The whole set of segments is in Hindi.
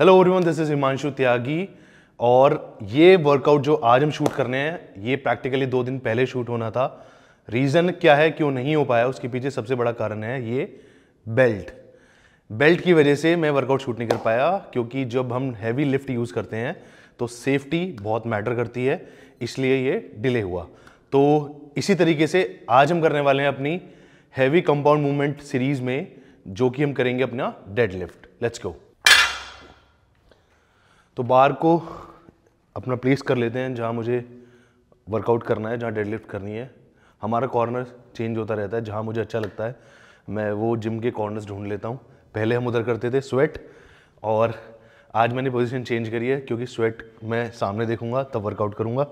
Hello everyone this is Himanshu Tyagi और ये वर्कआउट जो आज हम शूट करने हैं ये प्रैक्टिकली दो दिन पहले शूट होना था रीज़न क्या है क्यों नहीं हो पाया उसके पीछे सबसे बड़ा कारण है ये बेल्ट बेल्ट की वजह से मैं वर्कआउट शूट नहीं कर पाया क्योंकि जब हम हैवी लिफ्ट यूज़ करते हैं तो सेफ्टी बहुत मैटर करती है इसलिए ये डिले हुआ तो इसी तरीके से आज हम करने वाले हैं अपनी हैवी कंपाउंड मूवमेंट सीरीज़ में जो कि हम करेंगे अपना डेड लिफ्ट लेट्स गो तो बार को अपना प्लेस कर लेते हैं जहाँ मुझे वर्कआउट करना है जहाँ डेडलिफ्ट करनी है हमारा कॉर्नर चेंज होता रहता है जहाँ मुझे अच्छा लगता है मैं वो जिम के कॉर्नर्स ढूंढ लेता हूँ पहले हम उधर करते थे स्वेट और आज मैंने पोजीशन चेंज करी है क्योंकि स्वेट मैं सामने देखूंगा तब वर्कआउट करूँगा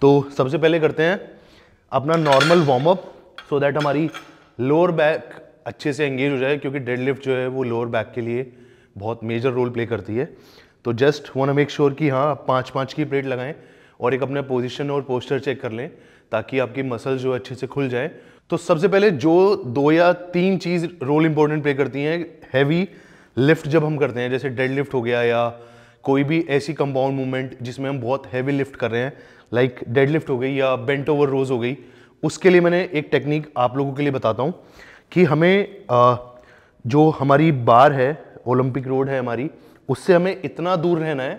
तो सबसे पहले करते हैं अपना normal warm up so that हमारी लोअर बैक अच्छे से एंगेज हो जाए क्योंकि डेडलिफ्ट जो है वो लोअर बैक के लिए बहुत मेजर रोल प्ले करती है तो जस्ट वन मेक श्योर कि हाँ आप पाँच पाँच की प्लेट लगाएं और एक अपना पोजिशन और पोस्टर चेक कर लें ताकि आपकी मसल जो अच्छे से खुल जाए तो सबसे पहले जो दो या तीन चीज़ रोल इंपॉर्टेंट प्ले करती हैं हैवी लिफ्ट जब हम करते हैं जैसे डेड लिफ्ट हो गया या कोई भी ऐसी कंपाउंड मूवमेंट जिसमें हम बहुत हैवी लिफ्ट कर रहे हैं लाइक डेड लिफ्ट हो गई या बेंट ओवर रोज हो गई उसके लिए मैंने एक टेक्निक आप लोगों के लिए बताता हूँ कि हमें जो हमारी बार है ओलंपिक रोड है हमारी उससे हमें इतना दूर रहना है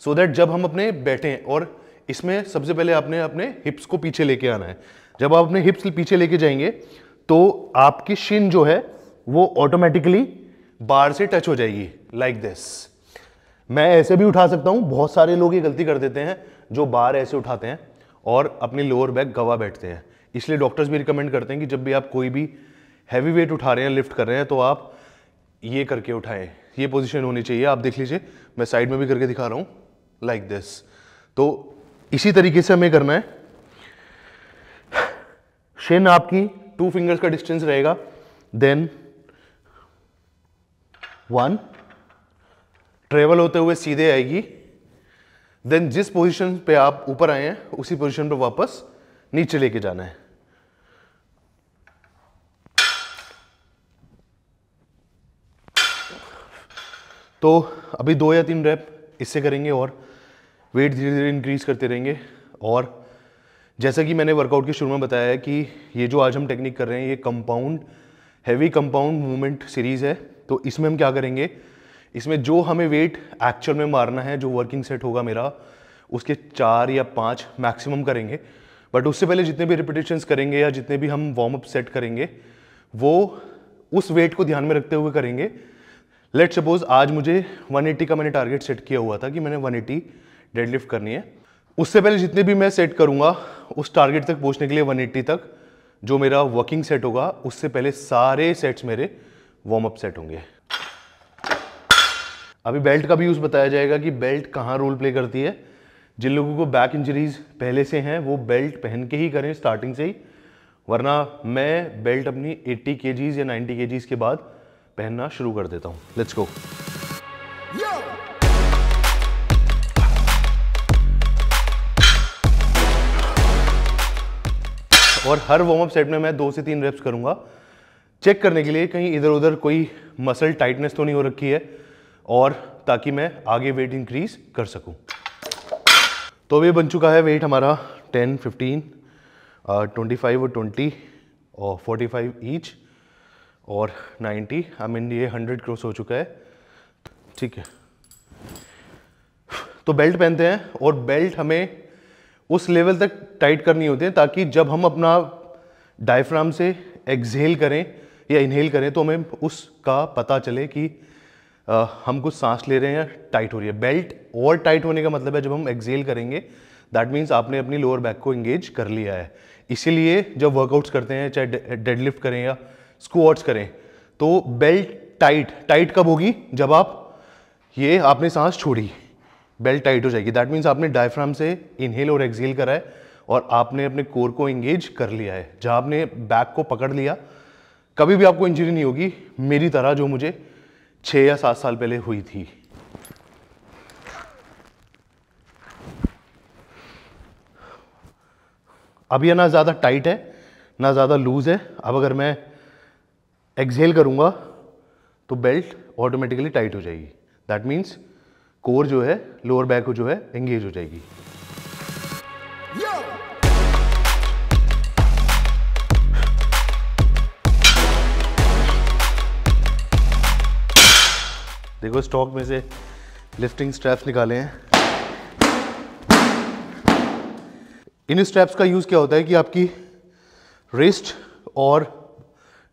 सो so दैट जब हम अपने बैठे और इसमें सबसे पहले आपने अपने हिप्स को पीछे लेके आना है जब आप अपने हिप्स पीछे लेके जाएंगे तो आपकी शिन जो है वो ऑटोमेटिकली बार से टच हो जाएगी लाइक like दिस मैं ऐसे भी उठा सकता हूँ बहुत सारे लोग ये गलती कर देते हैं जो बार ऐसे उठाते हैं और अपनी लोअर बैक गवा बैठते हैं इसलिए डॉक्टर्स भी रिकमेंड करते हैं कि जब भी आप कोई भी हैवी वेट उठा रहे हैं लिफ्ट कर रहे हैं तो आप ये करके उठाएं ये पोजीशन होनी चाहिए आप देख लीजिए मैं साइड में भी करके दिखा रहा हूं लाइक दिस तो इसी तरीके से हमें करना है शेन आपकी टू फिंगर्स का डिस्टेंस रहेगा देन वन ट्रेवल होते हुए सीधे आएगी देन जिस पोजीशन पे आप ऊपर आए हैं उसी पोजीशन पर वापस नीचे लेके जाना है तो अभी दो या तीन रैप इससे करेंगे और वेट धीरे धीरे इंक्रीज़ करते रहेंगे और जैसा कि मैंने वर्कआउट के शुरू में बताया है कि ये जो आज हम टेक्निक कर रहे हैं ये compound heavy compound movement series है तो इसमें हम क्या करेंगे इसमें जो हमें वेट एक्चुअल में मारना है जो वर्किंग सेट होगा मेरा उसके चार या पाँच मैक्सिमम करेंगे बट उससे पहले जितने भी रिपीटेशंस करेंगे या जितने भी हम वार्म अप सेट करेंगे वो उस वेट को ध्यान में रखते हुए करेंगे लेट सपोज आज मुझे 180 का मैंने टारगेट सेट किया हुआ था कि मैंने 180 डेडलिफ्ट करनी है उससे पहले जितने भी मैं सेट करूंगा उस टारगेट तक पहुँचने के लिए 180 तक जो मेरा वर्किंग सेट होगा उससे पहले सारे सेट्स मेरे वार्म अप सेट होंगे अभी बेल्ट का भी यूज़ बताया जाएगा कि बेल्ट कहाँ रोल प्ले करती है जिन लोगों को बैक इंजरीज पहले से हैं वो बेल्ट पहन के ही करें स्टार्टिंग से ही वरना मैं बेल्ट अपनी 80 के या 90 के के बाद पहनना शुरू कर देता हूँ लेट्स गो और हर वार्म अप सेट में मैं दो से तीन रेप्स करूंगा चेक करने के लिए कहीं इधर उधर कोई मसल टाइटनेस तो नहीं हो रखी है और ताकि मैं आगे वेट इंक्रीज कर सकूं। तो अभी बन चुका है वेट हमारा 10, 15, 25 और 20 और 45 ईच और 90 आई मीन ये 100 क्रॉस हो चुका है ठीक है तो बेल्ट पहनते हैं और बेल्ट हमें उस लेवल तक टाइट करनी होती है ताकि जब हम अपना डायफ्राम से एक्सहेल करें या इनहेल करें तो हमें उसका पता चले कि आ, हम कुछ सांस ले रहे हैं या टाइट हो रही है बेल्ट और टाइट होने का मतलब है जब हम एक्सहेल करेंगे दैट मीन्स आपने अपनी लोअर बैक को इंगेज कर लिया है इसीलिए जब वर्कआउट्स करते हैं चाहे डेडलिफ्ट करें या स्क्वाट्स करें तो बेल्ट टाइट टाइट कब होगी जब आप ये आपने सांस छोड़ी बेल्ट टाइट हो जाएगी दैट मीन्स आपने डायफ्राम से इनहेल और एक्सहेल करा है और आपने अपने कोर को इंगेज कर लिया है जहाँ आपने बैक को पकड़ लिया कभी भी आपको इंजरी नहीं होगी मेरी तरह जो मुझे छः या सात साल पहले हुई थी अब यह ना ज़्यादा टाइट है ना ज़्यादा लूज़ है अब अगर मैं एक्सहेल करूँगा तो बेल्ट ऑटोमेटिकली टाइट हो जाएगी दैट मीन्स कोर जो है लोअर बैक जो है एंगेज हो जाएगी देखो स्टॉक में से लिफ्टिंग स्ट्रैप्स निकाले हैं इन स्ट्रैप्स का यूज़ क्या होता है कि आपकी रिस्ट और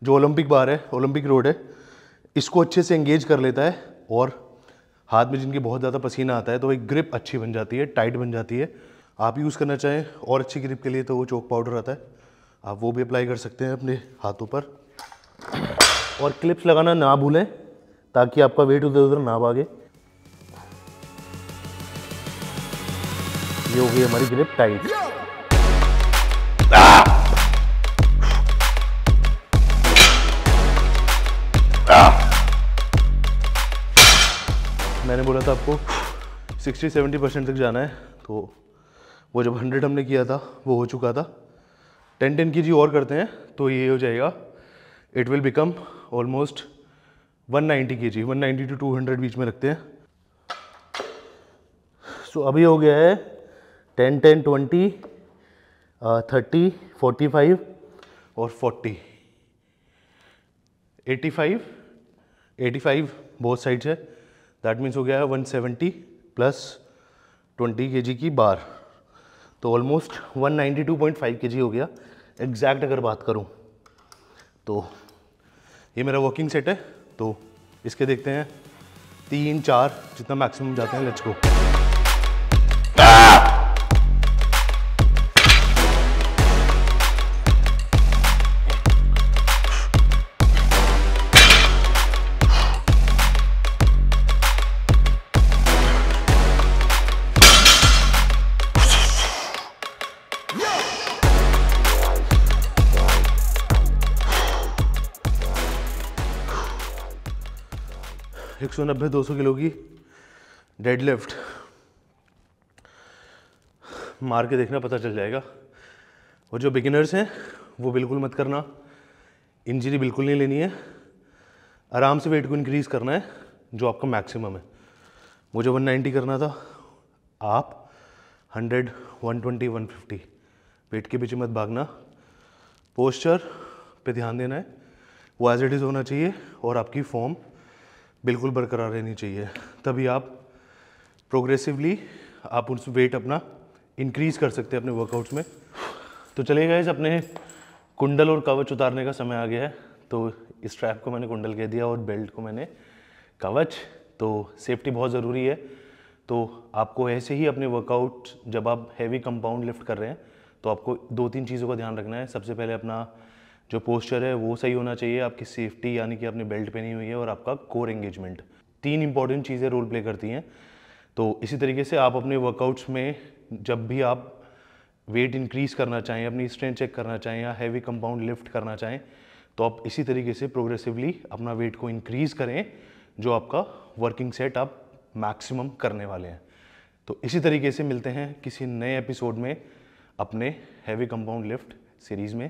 जो ओलंपिक बार है ओलंपिक रोड है इसको अच्छे से एंगेज कर लेता है और हाथ में जिनके बहुत ज़्यादा पसीना आता है तो एक ग्रिप अच्छी बन जाती है टाइट बन जाती है आप यूज़ करना चाहें और अच्छी ग्रिप के लिए तो वो चौक पाउडर आता है आप वो भी अप्लाई कर सकते हैं अपने हाथों पर और क्लिप्स लगाना ना भूलें ताकि आपका वेट उधर उधर ना भागे ये हो गई हमारी ग्रिप टाइट मैंने बोला था आपको 60-70 परसेंट तक जाना है तो वो जब 100 हमने किया था वो हो चुका था 10 10 की जी और करते हैं तो ये हो जाएगा it will become almost 190 ninety K G one ninety to two बीच में रखते हैं सो so, अभी हो गया है 10 10 20 थर्टी फोर्टी फाइव और forty eighty five eighty five बहुत साइड है दैट मीन्स हो गया है 170 प्लस 20 के की बार तो ऑलमोस्ट 192.5 के हो गया एग्जैक्ट अगर बात करूँ तो ये मेरा वर्किंग सेट है तो इसके देखते हैं तीन चार जितना मैक्सिमम जाते हैं लेट्स गो नब्बे दो सौ किलो की लिफ्ट मार के देखना पता चल जाएगा और जो बिगिनर्स हैं वो बिल्कुल मत करना इंजरी बिल्कुल नहीं लेनी है आराम से वेट को इंक्रीज़ करना है जो आपका मैक्सिमम है मुझे 190 करना था आप 100 120 150 वेट के पीछे मत भागना पोस्चर पे ध्यान देना है वो एज इट इज़ होना चाहिए और आपकी फॉर्म बिल्कुल बरकरार रहनी चाहिए तभी आप प्रोग्रेसिवली आप उस वेट अपना इंक्रीज़ कर सकते हैं अपने वर्कआउट्स में तो चले गए अपने कुंडल और कवच उतारने का समय आ गया है तो इस ट्रैप को मैंने कुंडल कह दिया और बेल्ट को मैंने कवच तो सेफ्टी बहुत ज़रूरी है तो आपको ऐसे ही अपने वर्कआउट जब आप हैवी कंपाउंड लिफ्ट कर रहे हैं तो आपको दो तीन चीज़ों का ध्यान रखना है सबसे पहले अपना जो पोस्चर है वो सही होना चाहिए आपकी सेफ्टी यानी कि आपने बेल्ट पहनी हुई है और आपका कोर एंगेजमेंट तीन इंपॉर्टेंट चीज़ें रोल प्ले करती हैं तो इसी तरीके से आप अपने वर्कआउट्स में जब भी आप वेट इंक्रीज़ करना चाहें अपनी स्ट्रेंथ चेक करना चाहें या हैवी कंपाउंड लिफ्ट करना चाहें तो आप इसी तरीके से प्रोग्रेसिवली अपना वेट को इंक्रीज़ करें जो आपका वर्किंग सेट आप मैक्सिमम करने वाले हैं तो इसी तरीके से मिलते हैं किसी नए एपिसोड में अपने हैवी कंपाउंड लिफ्ट सीरीज़ में